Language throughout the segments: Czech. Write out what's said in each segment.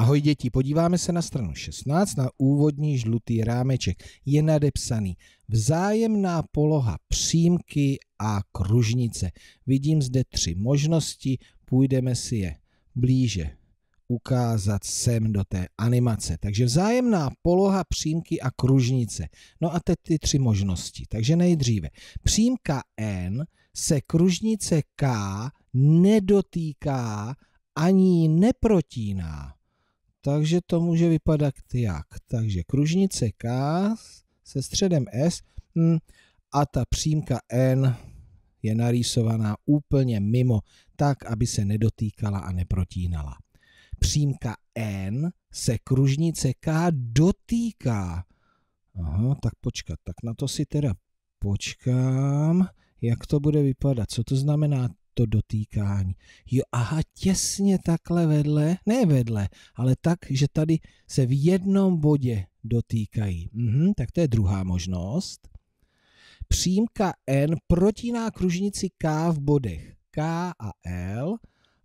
Ahoj děti, podíváme se na stranu 16 na úvodní žlutý rámeček. Je nadepsaný vzájemná poloha přímky a kružnice. Vidím zde tři možnosti, půjdeme si je blíže ukázat sem do té animace. Takže vzájemná poloha přímky a kružnice. No a teď ty tři možnosti. Takže nejdříve. Přímka N se kružnice K nedotýká ani neprotíná takže to může vypadat jak. Takže kružnice K se středem S hm, a ta přímka N je narýsovaná úplně mimo, tak, aby se nedotýkala a neprotínala. Přímka N se kružnice K dotýká. Aha, tak počkat, tak na to si teda počkám, jak to bude vypadat. Co to znamená to dotýkání. Jo, aha, těsně takhle vedle, ne vedle, ale tak, že tady se v jednom bodě dotýkají. Mhm, tak to je druhá možnost. Přímka N protíná kružnici K v bodech K a L.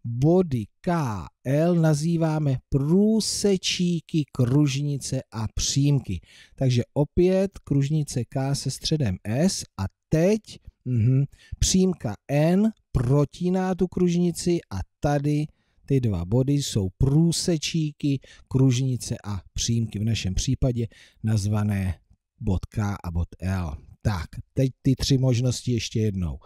Body K a L nazýváme průsečíky kružnice a přímky. Takže opět kružnice K se středem S a teď mh, přímka N protíná tu kružnici a tady ty dva body jsou průsečíky, kružnice a přímky, v našem případě nazvané bod K a bod L. Tak, teď ty tři možnosti ještě jednou.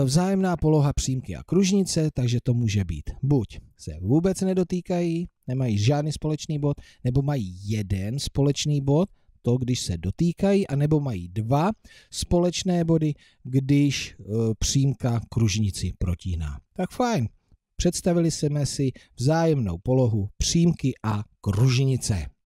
E, vzájemná poloha přímky a kružnice, takže to může být buď se vůbec nedotýkají, nemají žádný společný bod, nebo mají jeden společný bod to, když se dotýkají, anebo mají dva společné body, když e, přímka kružnici protíná. Tak fajn. Představili jsme si vzájemnou polohu přímky a kružnice.